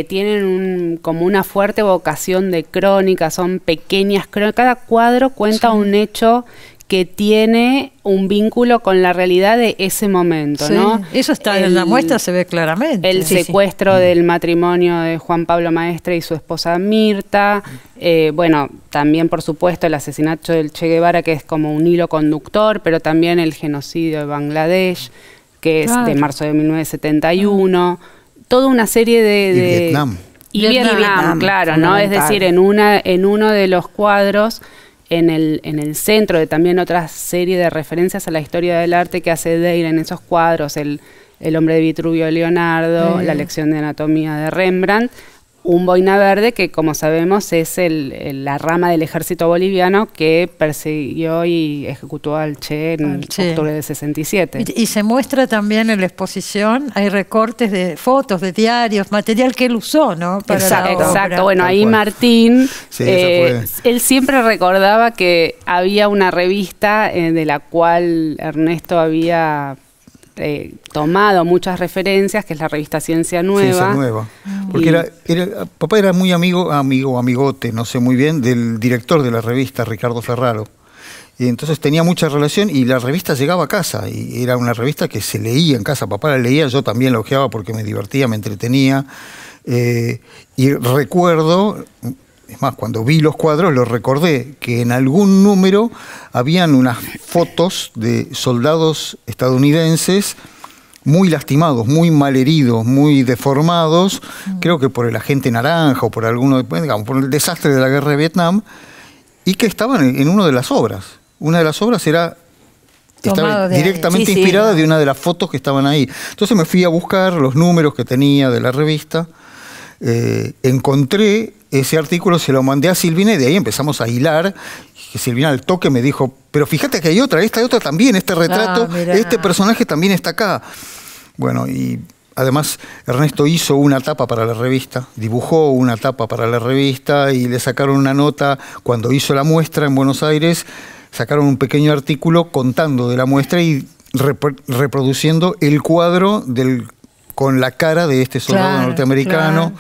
tienen un, como una fuerte vocación de crónica, son pequeñas crónicas. Cada cuadro cuenta un hecho que tiene un vínculo con la realidad de ese momento, ¿no? Eso está en la muestra, se ve claramente. El secuestro mm. del matrimonio de Juan Pablo Maestre y su esposa Mirta, eh, bueno, también por supuesto el asesinato del Che Guevara, que es como un hilo conductor, pero también el genocidio de Bangladesh, que es de marzo de 1971, toda una serie de... y Vietnam. Y Vietnam, Vietnam claro, ¿no? Es decir, en, una, en uno de los cuadros en el, centro de también otra serie de referencias a la historia del arte que hace Deir en esos cuadros, el, hombre de Vitruvio Leonardo, la lección de anatomía de Rembrandt, un boina verde que, como sabemos, es la rama del ejército boliviano que persiguió y ejecutó al Che en octubre de 67. Y, se muestra también en la exposición, hay recortes de fotos, de diarios, material que él usó, ¿no? exacto, bueno, ahí Martín, eh, él siempre recordaba que había una revista eh, de la cual Ernesto había este, tomado muchas referencias, que es la revista Ciencia Nueva. Ciencia Nueva. Porque era, papá era muy amigo, amigo, amigote, no sé muy bien, del director de la revista, Ricardo Ferraro. Y entonces tenía mucha relación y la revista llegaba a casa. Y era una revista que se leía en casa. Papá la leía, yo también la ojeaba porque me divertía, me entretenía. Eh, y recuerdo es más, cuando vi los cuadros los recordé que en algún número habían unas fotos de soldados estadounidenses muy lastimados, muy malheridos, muy deformados, creo que por el agente naranja o por alguno, digamos, por el desastre de la guerra de Vietnam, y que estaban en una de las obras. Una de las obras era estaba directamente inspirada de una de las fotos que estaban ahí. Entonces me fui a buscar los números que tenía de la revista, eh, encontré ese artículo se lo mandé a Silvina y de ahí empezamos a hilar. Silvina al toque me dijo, pero fíjate que hay otra, esta y otra también, este retrato, ah, este personaje también está acá. Bueno, y además Ernesto hizo una tapa para la revista, dibujó una tapa para la revista y le sacaron una nota cuando hizo la muestra en Buenos Aires, sacaron un pequeño artículo contando de la muestra y reproduciendo el cuadro del con la cara de este soldado norteamericano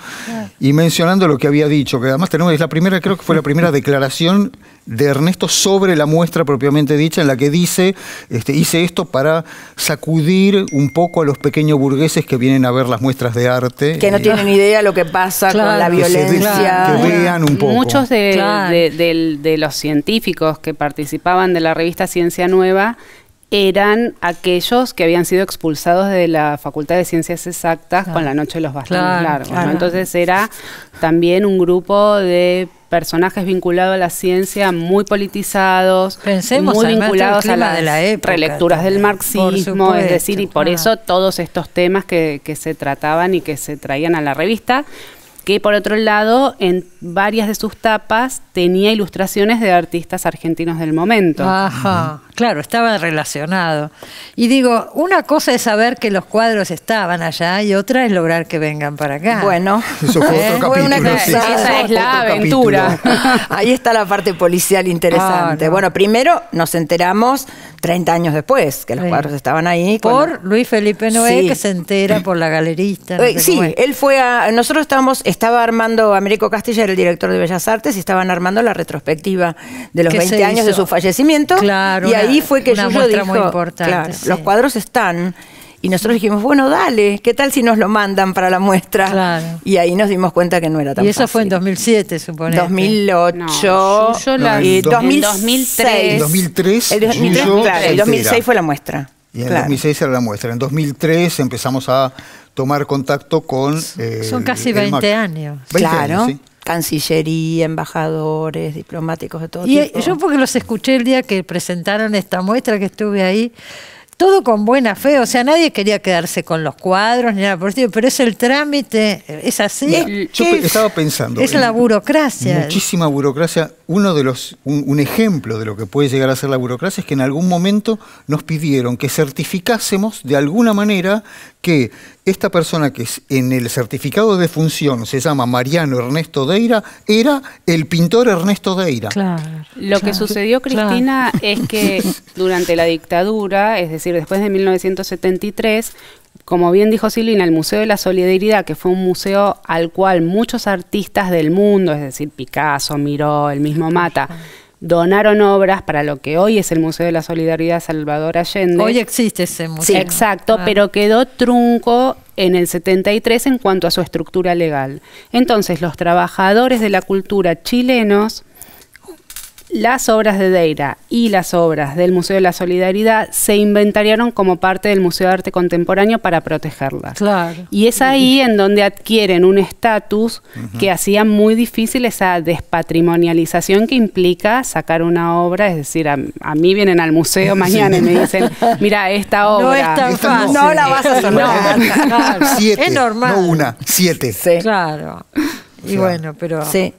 y mencionando lo que había dicho, que además tenemos, es la primera, creo que fue la primera declaración de Ernesto sobre la muestra propiamente dicha, en la que dice, este, hice esto para sacudir un poco a los pequeños burgueses que vienen a ver las muestras de arte. Que no eh, tienen idea lo que pasa con la violencia. Que, vean un poco. Muchos de los científicos que participaban de la revista Ciencia Nueva eran aquellos que habían sido expulsados de la Facultad de Ciencias Exactas con la Noche de los Bastones Largos. Entonces era también un grupo de personajes vinculados a la ciencia, muy politizados, muy vinculados a las de relecturas del marxismo, es decir, y por eso todos estos temas que, se trataban y que se traían a la revista que por otro lado en varias de sus tapas tenía ilustraciones de artistas argentinos del momento. Ajá, claro, estaba relacionado. Y digo, una cosa es saber que los cuadros estaban allá y otra es lograr que vengan para acá. Bueno, Eso fue eh, una esa es la aventura. Ahí está la parte policial interesante. Bueno, primero nos enteramos 30 años después que los cuadros estaban ahí. Por Luis Felipe Noé, que se entera por la galerista. Eh, sí, él fue a... Nosotros estábamos, estaba armando Américo Castilla el director de Bellas Artes y estaban armando la retrospectiva de los 20 años de su fallecimiento. Claro, y ahí fue que yo dijo, los cuadros están. Y nosotros dijimos, bueno, dale, ¿qué tal si nos lo mandan para la muestra? Claro. Y ahí nos dimos cuenta que no era tan fácil. Y eso fue en 2007, supongo. 2008. y 2006. 2003. 2003. 2006 fue la muestra. Y en 2006 era la muestra. En 2003 empezamos a tomar contacto con... Son eh, casi 20 años. claro. Cancillería, embajadores, diplomáticos de todo y eh, Yo porque los escuché el día que presentaron esta muestra que estuve ahí, todo con buena fe, o sea, nadie quería quedarse con los cuadros ni nada por el pero es el trámite, es así. yo estaba pensando. Es la burocracia. Muchísima burocracia uno de los, un, ejemplo de lo que puede llegar a ser la burocracia es que en algún momento nos pidieron que certificásemos de alguna manera que esta persona que es en el certificado de función se llama Mariano Ernesto Deira era el pintor Ernesto Deira. lo que sucedió, Cristina, es que durante la dictadura, es decir, después de 1973, como bien dijo Silvina, el Museo de la Solidaridad, que fue un museo al cual muchos artistas del mundo, es decir, Picasso, Miró, el mismo Mata, donaron obras para lo que hoy es el Museo de la Solidaridad Salvador Allende. Hoy existe ese museo. Sí, exacto, ah. pero quedó trunco en el 73 en cuanto a su estructura legal. Entonces, los trabajadores de la cultura chilenos las obras de Deira y las obras del Museo de la Solidaridad se inventariaron como parte del Museo de Arte Contemporáneo para protegerlas. Claro. Y es ahí en donde adquieren un estatus que hacía muy difícil esa despatrimonialización que implica sacar una obra, es decir, a, mí vienen al museo mañana y me dicen, mira, esta obra... No es tan fácil. No, la vas a sacar. No. Siete, es normal. No una, siete. Claro y bueno, pero se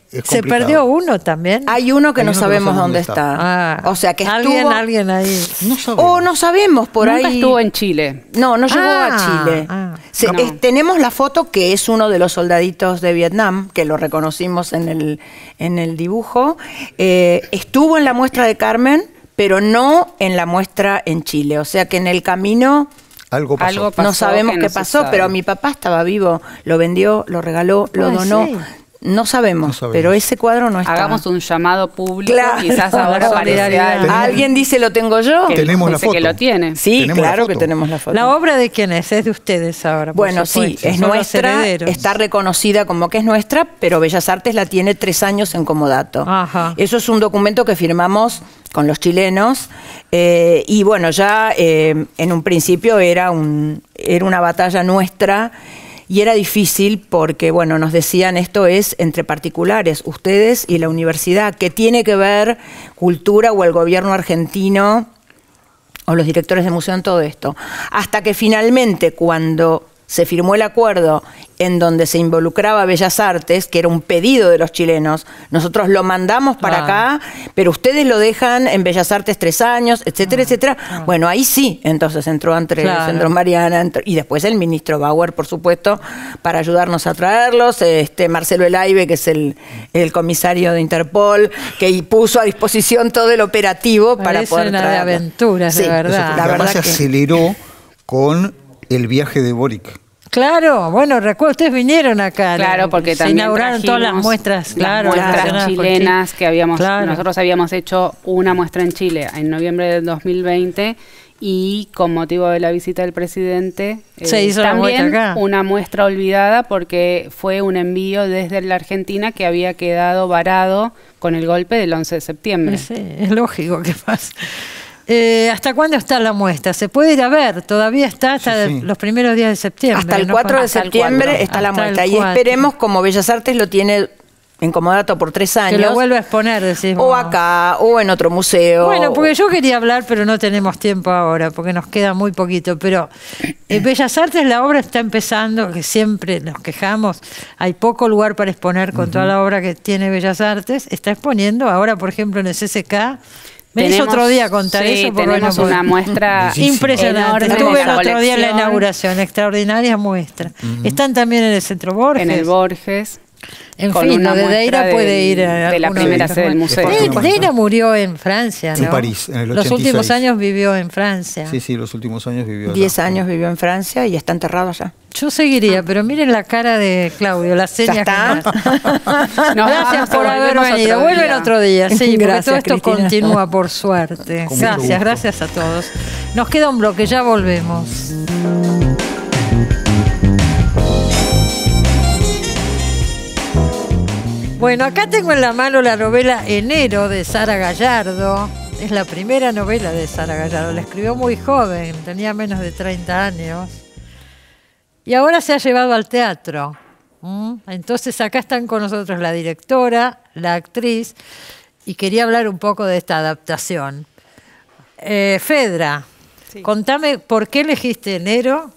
perdió uno también. Hay uno que, no, sabemos dónde está. Ah, o sea, que alguien, alguien ahí. O oh, no sabemos por ahí. estuvo en Chile. No, no llegó a ah, Chile. Ah. tenemos la foto que es uno de los soldaditos de Vietnam, que lo reconocimos en el, en el dibujo. Eh, estuvo en la muestra de Carmen, pero no en la muestra en Chile. O sea que en el camino algo pasó. no sabemos qué pasó, pero mi papá estaba vivo, lo vendió, lo regaló, lo donó, no sabemos, pero ese cuadro no está. Hagamos un llamado público, quizás ahora alguien. dice lo tengo yo? Que que lo tiene. Sí, claro que tenemos la foto. ¿La obra de quién es? Es de ustedes ahora. Bueno, sí, es nuestra, está reconocida como que es nuestra, pero Bellas Artes la tiene tres años en comodato. Eso es un documento que firmamos con los chilenos eh, y bueno, ya eh, en un principio era, un, era una batalla nuestra y era difícil porque, bueno, nos decían esto es entre particulares, ustedes y la universidad, que tiene que ver cultura o el gobierno argentino o los directores de museo en todo esto. Hasta que finalmente, cuando se firmó el acuerdo en donde se involucraba Bellas Artes, que era un pedido de los chilenos. Nosotros lo mandamos para ah. acá, pero ustedes lo dejan en Bellas Artes tres años, etcétera, ah. etcétera. Ah. Bueno, ahí sí, entonces entró entre claro. entró Mariana y después el ministro Bauer, por supuesto, para ayudarnos a traerlos. Este Marcelo Elaive, que es el, comisario de Interpol, que puso a disposición todo el operativo para poder de aventuras, sí, verdad. la verdad se aceleró con el viaje de Boric. Claro, bueno, recuerdo, ustedes vinieron acá. Claro, porque también inauguraron todas las muestras, chilenas que habíamos, nosotros habíamos hecho una muestra en Chile en noviembre del 2020 y con motivo de la visita del presidente eh, se hizo también una muestra olvidada porque fue un envío desde la Argentina que había quedado varado con el golpe del 11 de septiembre. es lógico que pasa. Eh, ¿Hasta cuándo está la muestra? Se puede ir a ver, todavía está hasta los primeros días de septiembre. Hasta el 4 de septiembre está la muestra y esperemos, como Bellas Artes lo tiene en Comodato por tres años. Que lo vuelva a exponer, decimos. O acá, o en otro museo. Bueno, porque yo quería hablar, pero no tenemos tiempo ahora, porque nos queda muy poquito. Pero en eh, Bellas Artes, la obra está empezando, que siempre nos quejamos, hay poco lugar para exponer con toda la obra que tiene Bellas Artes. Está exponiendo ahora, por ejemplo, en el CCK, Venís otro día a contar eso. Porque tenemos una muestra impresionante. Estuve el otro día en la inauguración, extraordinaria muestra. Están también en el Centro Borges. En el Borges. En fin, de Deira puede ir a la primera sede del museo. Deira murió en Francia, ¿no? En París, Los últimos años vivió en Francia. Sí, sí, los últimos años vivió. Diez años vivió en Francia y está enterrado allá. Yo seguiría, pero miren la cara de Claudio, la serie. gracias por haber venido. Vuelven otro día, sí, todo esto continúa por suerte. gracias, gracias a todos. Nos queda un bloque, ya volvemos. Bueno, acá tengo en la mano la novela Enero de Sara Gallardo. Es la primera novela de Sara Gallardo. La escribió muy joven, tenía menos de 30 años. Y ahora se ha llevado al teatro. Entonces acá están con nosotros la directora, la actriz, y quería hablar un poco de esta adaptación. Eh, Fedra, contame por qué elegiste enero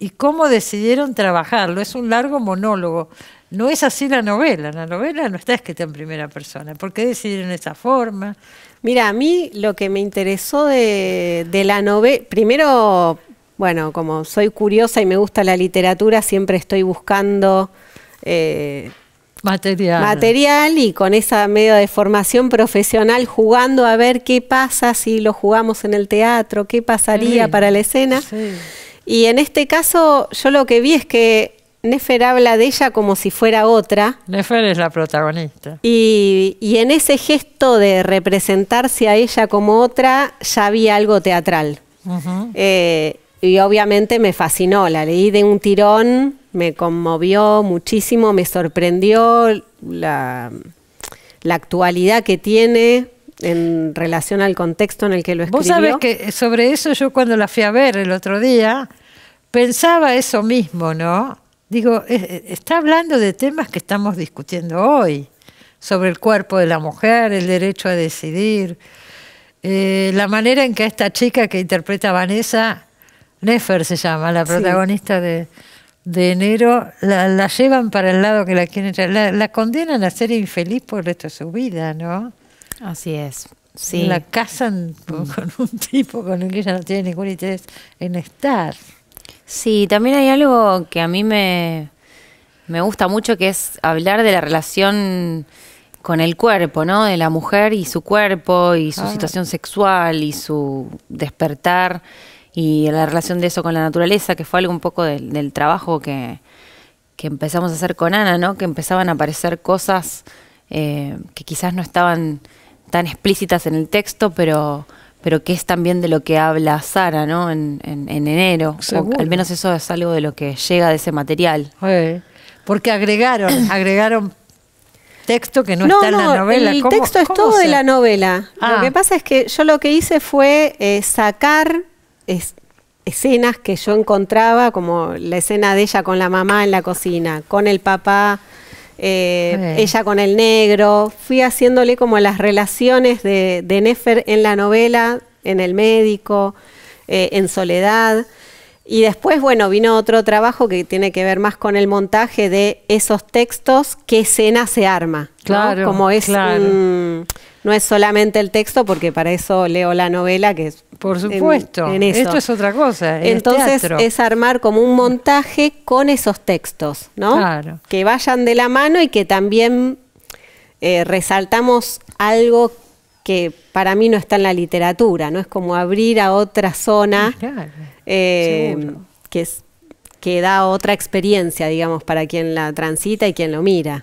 y cómo decidieron trabajarlo. Es un largo monólogo. No es así la novela, la novela no está escrita en primera persona. ¿Por qué en esa forma? Mira, a mí lo que me interesó de, la novela, primero, bueno, como soy curiosa y me gusta la literatura, siempre estoy buscando... Eh, material. Material y con esa media de formación profesional jugando a ver qué pasa si lo jugamos en el teatro, qué pasaría para la escena. Y en este caso yo lo que vi es que Nefer habla de ella como si fuera otra. Nefer es la protagonista. Y, en ese gesto de representarse a ella como otra, ya había algo teatral. Eh, y obviamente me fascinó, la leí de un tirón, me conmovió muchísimo, me sorprendió la, actualidad que tiene, en relación al contexto en el que lo escribió. Vos sabés que sobre eso yo cuando la fui a ver el otro día pensaba eso mismo, ¿no? Digo, e, e, está hablando de temas que estamos discutiendo hoy, sobre el cuerpo de la mujer, el derecho a decidir, eh, la manera en que esta chica que interpreta a Vanessa, Nefer se llama, la protagonista de, de, Enero, la, llevan para el lado que la quieren, la, la condenan a ser infeliz por el resto de su vida, ¿no? Así es. Sí. La casan con un tipo con el que ella no tiene ningún interés en estar. Sí, también hay algo que a mí me, gusta mucho, que es hablar de la relación con el cuerpo, ¿no? De la mujer y su cuerpo y su situación sexual y su despertar y la relación de eso con la naturaleza, que fue algo un poco del, trabajo que, empezamos a hacer con Ana, ¿no? Que empezaban a aparecer cosas eh, que quizás no estaban tan explícitas en el texto, pero pero que es también de lo que habla Sara, ¿no? En, en, en enero. al menos eso es algo de lo que llega de ese material. porque agregaron, agregaron texto que no, está en la novela. El texto es todo de la novela. Lo ah. que pasa es que yo lo que hice fue eh, sacar escenas que yo encontraba, como la escena de ella con la mamá en la cocina, con el papá eh, ella con el negro. Fui haciéndole como las relaciones de, de Nefer en la novela, en El Médico, eh, en Soledad. Y después, bueno, vino otro trabajo que tiene que ver más con el montaje de esos textos que escena se arma. Claro. Como es. no es solamente el texto, porque para eso leo la novela, que es. Por supuesto. Esto es otra cosa. Entonces, es armar como un montaje con esos textos, ¿no? Claro. Que vayan de la mano y que también eh, resaltamos algo que para mí no está en la literatura, ¿no? Es como abrir a otra zona. Claro Em, que, es, que da otra experiencia, digamos, para quien la transita y quien lo mira.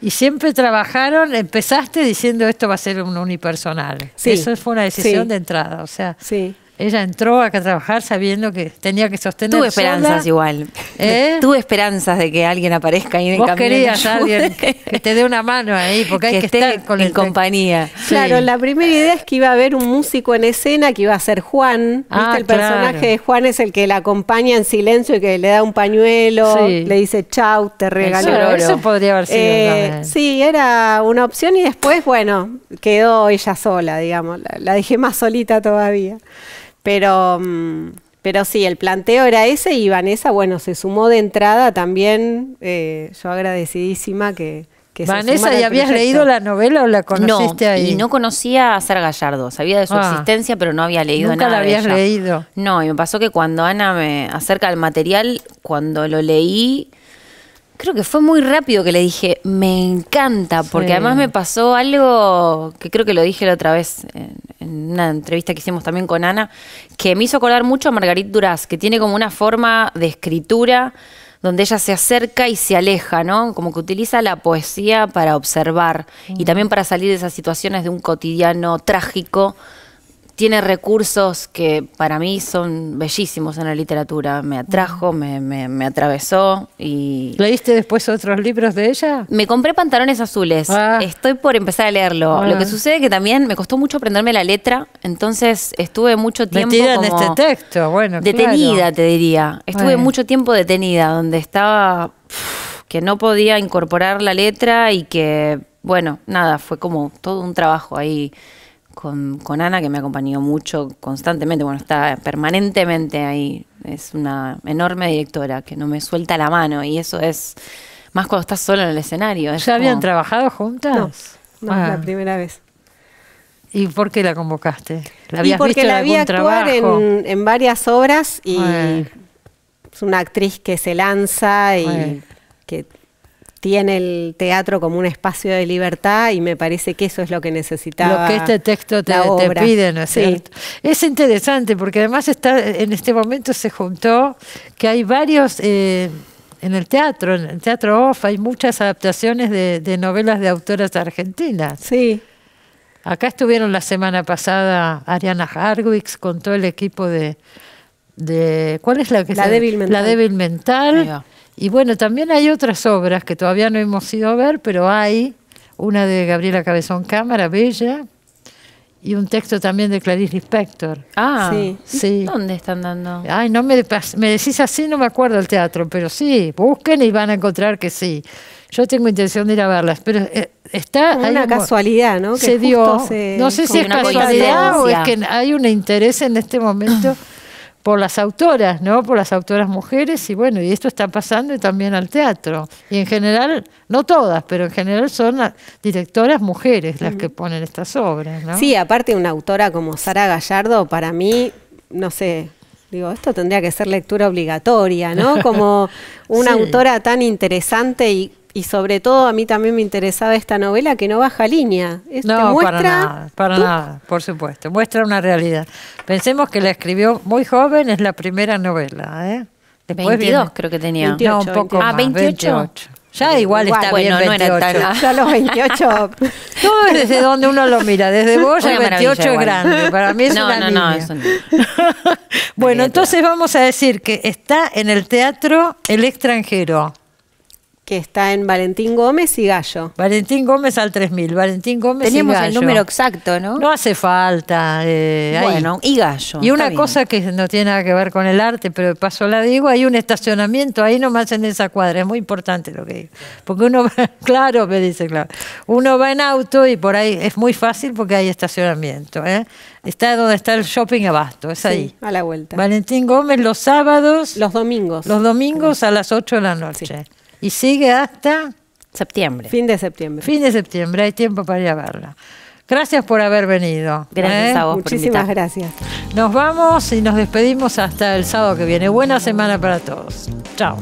Y siempre trabajaron, empezaste diciendo esto va a ser un unipersonal. Sí, Eso fue una decisión de entrada, o sea, sí. Ella entró acá a trabajar sabiendo que tenía que sostener. Tuve esperanzas igual. ¿Eh? Tuve esperanzas de que alguien aparezca y en Vos querías a alguien que, te dé una mano ahí, porque hay que estar con en compañía. Claro, la primera idea es que iba a haber un músico en escena que iba a ser Juan. Ah, el personaje de Juan es el que la acompaña en silencio y que le da un pañuelo, le dice chau, te regalo. eso podría haber sido. Eh, sí, era una opción y después, bueno, quedó ella sola, digamos. la dejé más solita todavía. Pero, mm, pero sí, el planteo era ese y Vanessa, bueno, se sumó de entrada también. Eh, yo agradecidísima que, que Vanessa, ¿ya habías leído la novela o la conociste no, ahí? Y no conocía a Ser Gallardo, sabía de su ah. existencia, pero no había leído nada. Nunca la habías leído. No, y me pasó que cuando Ana me acerca el material, cuando lo leí, creo que fue muy rápido que le dije, me encanta, porque además me pasó algo que creo que lo dije la otra vez en, una entrevista que hicimos también con Ana, que me hizo acordar mucho a Margarit Duras, que tiene como una forma de escritura donde ella se acerca y se aleja, ¿no? Como que utiliza la poesía para observar y mm. también para salir de esas situaciones de un cotidiano trágico tiene recursos que para mí son bellísimos en la literatura. Me atrajo, me, atravesó y... ¿Leíste después otros libros de ella? Me compré Pantalones Azules. Ah. Estoy por empezar a leerlo. Ah. Lo que sucede es que también me costó mucho aprenderme la letra, entonces estuve mucho tiempo... Metida en este texto, bueno. Detenida, te diría. Estuve mucho tiempo detenida, donde estaba... que no podía incorporar la letra y que, bueno, nada, fue como todo un trabajo ahí con, con, Ana, que me acompañó mucho constantemente, bueno, está permanentemente ahí, es una enorme directora que no me suelta la mano y eso es más cuando estás solo en el escenario. ¿Ya habían trabajado juntas? No, no la ah. primera vez. ¿Y por qué la convocaste? ¿La y porque visto la había actuar en, en, varias obras y es una actriz que se lanza y que tiene el teatro como un espacio de libertad y me parece que eso es lo que necesitaba. Lo que este texto te, te pide, ¿no es cierto? Es interesante porque además está en este momento se juntó que hay varios eh, en el teatro, en el teatro OFF hay muchas adaptaciones de, novelas de autoras argentinas. Sí. Acá estuvieron la semana pasada Ariana Hargwix con todo el equipo de, de ¿cuál es la que la débil mental. La débil mental y bueno, también hay otras obras que todavía no hemos ido a ver, pero hay una de Gabriela Cabezón Cámara, Bella, y un texto también de Clarice Lispector. Ah, sí. ¿Dónde están dando? Ay, no me, me decís así, no me acuerdo el teatro, pero sí, busquen y van a encontrar que sí. Yo tengo intención de ir a verlas, pero eh, está... hay una casualidad, ¿no? Que se dio, no sé si es casualidad o es que hay un interés en este momento por las autoras, ¿no? Por las autoras mujeres y bueno, y esto está pasando también al teatro. Y en general, no todas, pero en general son las directoras mujeres las que ponen estas obras, ¿no? Sí, aparte una autora como Sara Gallardo, para mí, no sé, digo, esto tendría que ser lectura obligatoria, ¿no? Como una autora tan interesante y y sobre todo a mí también me interesaba esta novela que no baja línea. no, para nada, para nada, por supuesto. Muestra una realidad. Pensemos que la escribió muy joven, es la primera novela. ¿eh? 22 creo que tenía. no, un poco Más, ah, 28. Ya igual está bueno, bien 28. Ya los 28. no, desde donde uno lo mira. Desde vos ya 28 es grande. Para mí es no, una no, niña. No, bueno, entonces vamos a decir que está en el teatro El extranjero que está en Valentín Gómez y Gallo. Valentín Gómez al 3000, Valentín Gómez y Gallo. el número exacto, ¿no? No hace falta. Eh, bueno, y Gallo. Y una cosa que no tiene nada que ver con el arte, pero paso la digo, hay un estacionamiento ahí nomás en esa cuadra, es muy importante lo que digo. Porque uno va, claro, me dice, claro, uno va en auto y por ahí es muy fácil porque hay estacionamiento. ¿eh? Está donde está el shopping abasto, es sí, ahí. A la vuelta. Valentín Gómez los sábados. Los domingos. Los domingos a las 8 de la noche y sigue hasta septiembre. Fin de septiembre. Fin de septiembre, hay tiempo para ir a verla. Gracias por haber venido. Gracias ¿eh? a vos. Muchísimas gracias. Nos vamos y nos despedimos hasta el sábado que viene. Buena semana para todos. Chao.